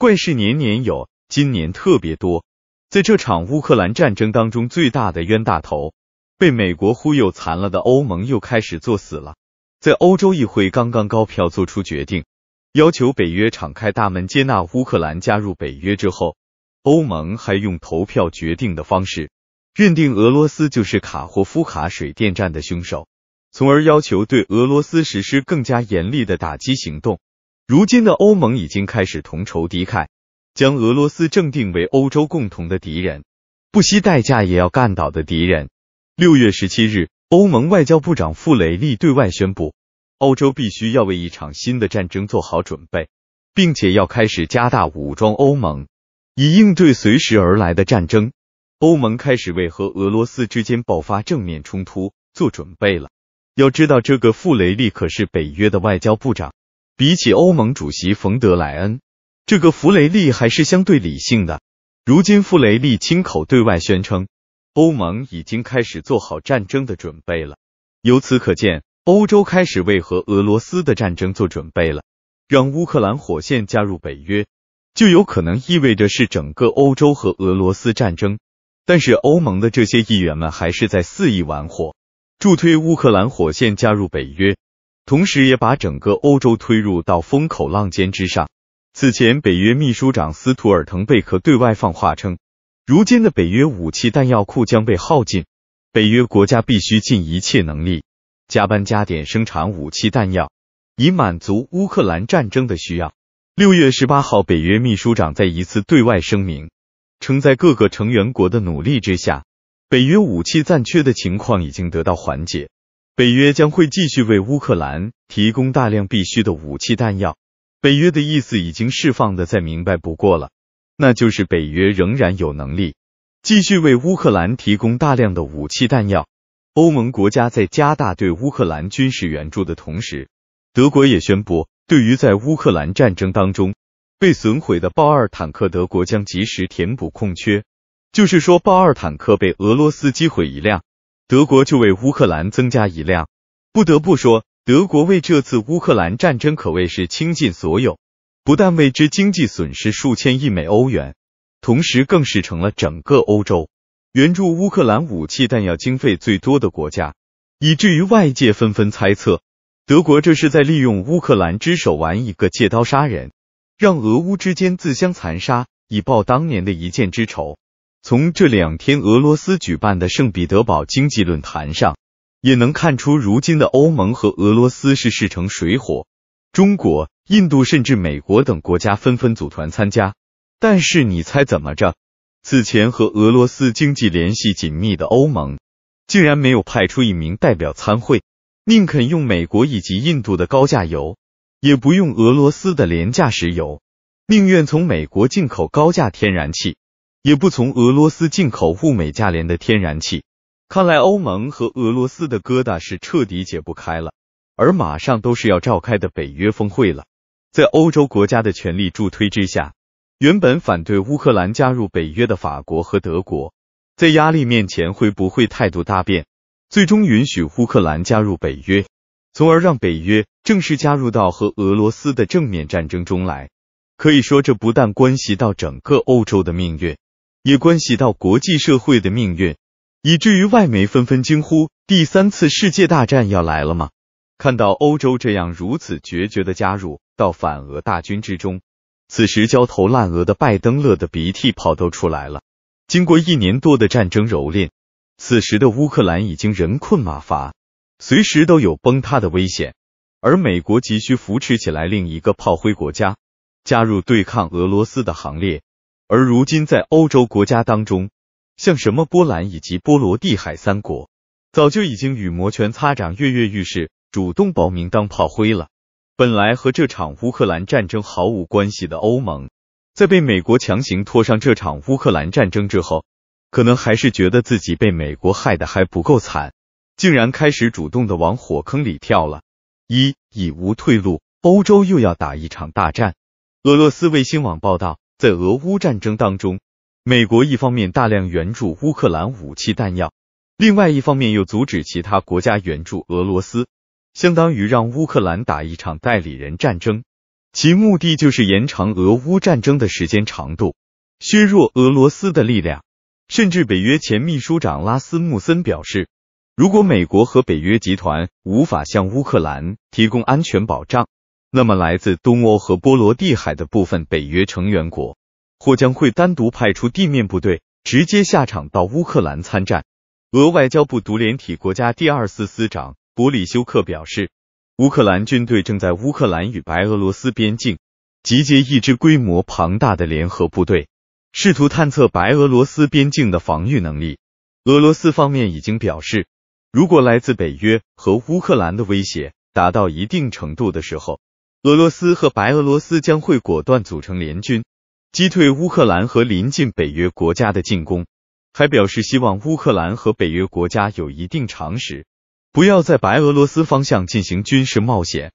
怪事年年有，今年特别多。在这场乌克兰战争当中，最大的冤大头，被美国忽悠惨了的欧盟又开始作死了。在欧洲议会刚刚高票做出决定，要求北约敞开大门接纳乌克兰加入北约之后，欧盟还用投票决定的方式，认定俄罗斯就是卡霍夫卡水电站的凶手，从而要求对俄罗斯实施更加严厉的打击行动。如今的欧盟已经开始同仇敌忾，将俄罗斯正定为欧洲共同的敌人，不惜代价也要干倒的敌人。六月十七日，欧盟外交部长傅雷利对外宣布，欧洲必须要为一场新的战争做好准备，并且要开始加大武装欧盟，以应对随时而来的战争。欧盟开始为和俄罗斯之间爆发正面冲突做准备了。要知道，这个傅雷利可是北约的外交部长。比起欧盟主席冯德莱恩，这个弗雷利还是相对理性的。如今弗雷利亲口对外宣称，欧盟已经开始做好战争的准备了。由此可见，欧洲开始为和俄罗斯的战争做准备了。让乌克兰火线加入北约，就有可能意味着是整个欧洲和俄罗斯战争。但是欧盟的这些议员们还是在肆意玩火，助推乌克兰火线加入北约。同时，也把整个欧洲推入到风口浪尖之上。此前，北约秘书长斯图尔滕贝克对外放话称，如今的北约武器弹药库将被耗尽，北约国家必须尽一切能力，加班加点生产武器弹药，以满足乌克兰战争的需要。六月十八号，北约秘书长在一次对外声明称，在各个成员国的努力之下，北约武器暂缺的情况已经得到缓解。北约将会继续为乌克兰提供大量必须的武器弹药。北约的意思已经释放的再明白不过了，那就是北约仍然有能力继续为乌克兰提供大量的武器弹药。欧盟国家在加大对乌克兰军事援助的同时，德国也宣布，对于在乌克兰战争当中被损毁的豹二坦克，德国将及时填补空缺。就是说，豹二坦克被俄罗斯击毁一辆。德国就为乌克兰增加一辆。不得不说，德国为这次乌克兰战争可谓是倾尽所有，不但为之经济损失数千亿美欧元，同时更是成了整个欧洲援助乌克兰武器弹药经费最多的国家，以至于外界纷纷猜测，德国这是在利用乌克兰之手玩一个借刀杀人，让俄乌之间自相残杀，以报当年的一箭之仇。从这两天俄罗斯举办的圣彼得堡经济论坛上，也能看出如今的欧盟和俄罗斯是势成水火。中国、印度甚至美国等国家纷纷组团参加，但是你猜怎么着？此前和俄罗斯经济联系紧密的欧盟，竟然没有派出一名代表参会，宁肯用美国以及印度的高价油，也不用俄罗斯的廉价石油，宁愿从美国进口高价天然气。也不从俄罗斯进口物美价廉的天然气，看来欧盟和俄罗斯的疙瘩是彻底解不开了。而马上都是要召开的北约峰会了，在欧洲国家的全力助推之下，原本反对乌克兰加入北约的法国和德国，在压力面前会不会态度大变，最终允许乌克兰加入北约，从而让北约正式加入到和俄罗斯的正面战争中来？可以说，这不但关系到整个欧洲的命运。也关系到国际社会的命运，以至于外媒纷纷惊呼：“第三次世界大战要来了吗？”看到欧洲这样如此决绝的加入到反俄大军之中，此时焦头烂额的拜登乐的鼻涕泡都出来了。经过一年多的战争蹂躏，此时的乌克兰已经人困马乏，随时都有崩塌的危险，而美国急需扶持起来另一个炮灰国家，加入对抗俄罗斯的行列。而如今，在欧洲国家当中，像什么波兰以及波罗的海三国，早就已经与摩拳擦掌、跃跃欲试、主动报名当炮灰了。本来和这场乌克兰战争毫无关系的欧盟，在被美国强行拖上这场乌克兰战争之后，可能还是觉得自己被美国害的还不够惨，竟然开始主动的往火坑里跳了。一已无退路，欧洲又要打一场大战。俄罗斯卫星网报道。在俄乌战争当中，美国一方面大量援助乌克兰武器弹药，另外一方面又阻止其他国家援助俄罗斯，相当于让乌克兰打一场代理人战争，其目的就是延长俄乌战争的时间长度，削弱俄罗斯的力量。甚至北约前秘书长拉斯穆森表示，如果美国和北约集团无法向乌克兰提供安全保障。那么，来自东欧和波罗的海的部分北约成员国或将会单独派出地面部队，直接下场到乌克兰参战。俄外交部独联体国家第二司司长博里修克表示，乌克兰军队正在乌克兰与白俄罗斯边境集结一支规模庞大的联合部队，试图探测白俄罗斯边境的防御能力。俄罗斯方面已经表示，如果来自北约和乌克兰的威胁达到一定程度的时候，俄罗斯和白俄罗斯将会果断组成联军，击退乌克兰和临近北约国家的进攻。还表示希望乌克兰和北约国家有一定常识，不要在白俄罗斯方向进行军事冒险，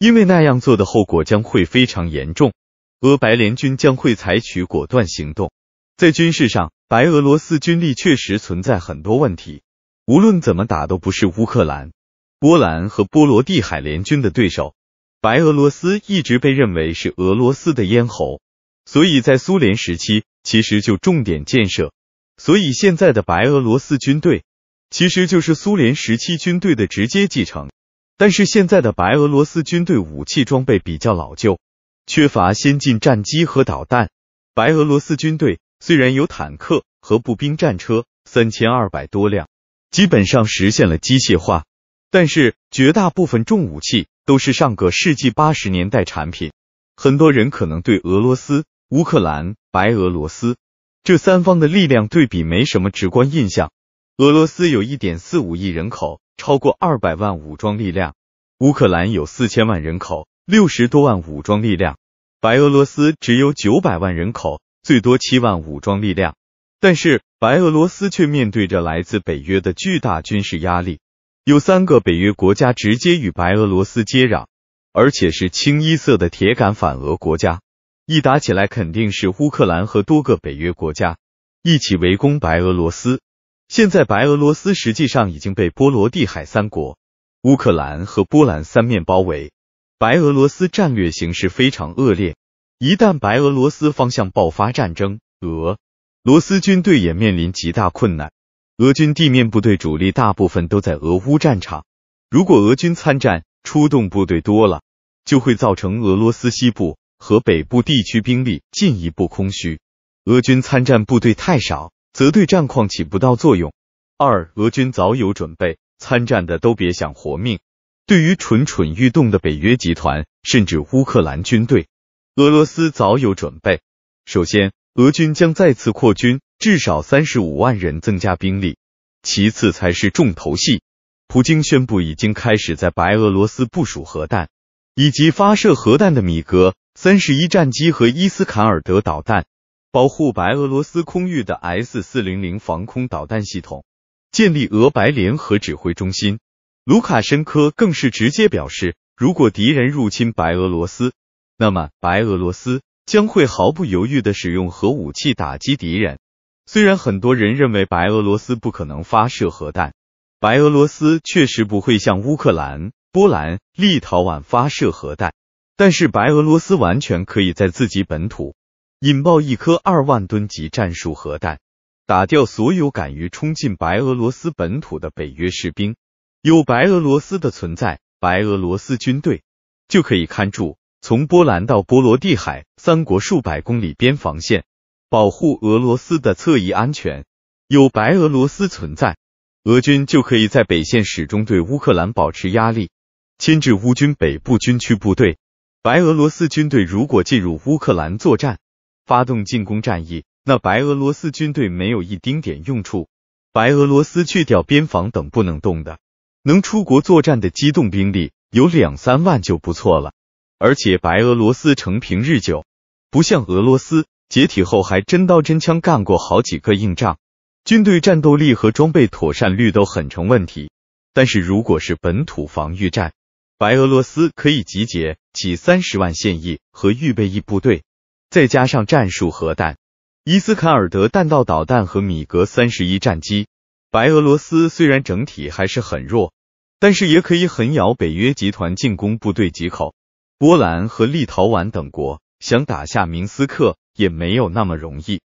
因为那样做的后果将会非常严重。俄白联军将会采取果断行动。在军事上，白俄罗斯军力确实存在很多问题，无论怎么打都不是乌克兰、波兰和波罗的海联军的对手。白俄罗斯一直被认为是俄罗斯的咽喉，所以在苏联时期其实就重点建设，所以现在的白俄罗斯军队其实就是苏联时期军队的直接继承。但是现在的白俄罗斯军队武器装备比较老旧，缺乏先进战机和导弹。白俄罗斯军队虽然有坦克和步兵战车三千二百多辆，基本上实现了机械化，但是绝大部分重武器。都是上个世纪八十年代产品，很多人可能对俄罗斯、乌克兰、白俄罗斯这三方的力量对比没什么直观印象。俄罗斯有一点四五亿人口，超过二百万武装力量；乌克兰有四千万人口，六十多万武装力量；白俄罗斯只有九百万人口，最多七万武装力量。但是白俄罗斯却面对着来自北约的巨大军事压力。有三个北约国家直接与白俄罗斯接壤，而且是清一色的铁杆反俄国家，一打起来肯定是乌克兰和多个北约国家一起围攻白俄罗斯。现在白俄罗斯实际上已经被波罗的海三国、乌克兰和波兰三面包围，白俄罗斯战略形势非常恶劣。一旦白俄罗斯方向爆发战争，俄罗斯军队也面临极大困难。俄军地面部队主力大部分都在俄乌战场，如果俄军参战，出动部队多了，就会造成俄罗斯西部和北部地区兵力进一步空虚；俄军参战部队太少，则对战况起不到作用。二，俄军早有准备，参战的都别想活命。对于蠢蠢欲动的北约集团，甚至乌克兰军队，俄罗斯早有准备。首先，俄军将再次扩军。至少三十五万人增加兵力，其次才是重头戏。普京宣布已经开始在白俄罗斯部署核弹，以及发射核弹的米格三十一战机和伊斯坎尔德导弹，保护白俄罗斯空域的 S 四零零防空导弹系统，建立俄白联合指挥中心。卢卡申科更是直接表示，如果敌人入侵白俄罗斯，那么白俄罗斯将会毫不犹豫地使用核武器打击敌人。虽然很多人认为白俄罗斯不可能发射核弹，白俄罗斯确实不会向乌克兰、波兰、立陶宛发射核弹，但是白俄罗斯完全可以在自己本土引爆一颗二万吨级战术核弹，打掉所有敢于冲进白俄罗斯本土的北约士兵。有白俄罗斯的存在，白俄罗斯军队就可以看住从波兰到波罗的海三国数百公里边防线。保护俄罗斯的侧翼安全，有白俄罗斯存在，俄军就可以在北线始终对乌克兰保持压力，牵制乌军北部军区部队。白俄罗斯军队如果进入乌克兰作战，发动进攻战役，那白俄罗斯军队没有一丁点用处。白俄罗斯去掉边防等不能动的，能出国作战的机动兵力有两三万就不错了。而且白俄罗斯成平日久，不像俄罗斯。解体后还真刀真枪干过好几个硬仗，军队战斗力和装备妥善率都很成问题。但是如果是本土防御战，白俄罗斯可以集结起三十万现役和预备役部队，再加上战术核弹、伊斯坎德尔弹道导弹和米格三十一战机，白俄罗斯虽然整体还是很弱，但是也可以狠咬北约集团进攻部队几口。波兰和立陶宛等国想打下明斯克。也没有那么容易。